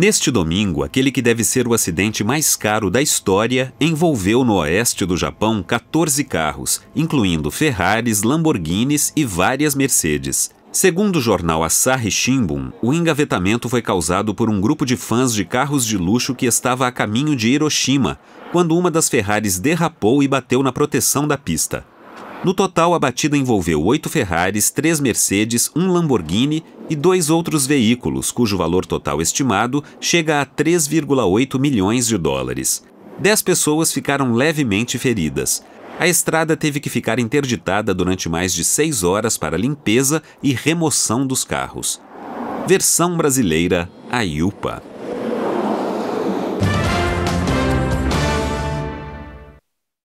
Neste domingo, aquele que deve ser o acidente mais caro da história envolveu no oeste do Japão 14 carros, incluindo Ferraris, Lamborghinis e várias Mercedes. Segundo o jornal Asahi Shimbun, o engavetamento foi causado por um grupo de fãs de carros de luxo que estava a caminho de Hiroshima, quando uma das Ferraris derrapou e bateu na proteção da pista. No total, a batida envolveu oito Ferraris, três Mercedes, um Lamborghini e dois outros veículos, cujo valor total estimado chega a 3,8 milhões de dólares. Dez pessoas ficaram levemente feridas. A estrada teve que ficar interditada durante mais de seis horas para limpeza e remoção dos carros. Versão brasileira, a IUPA.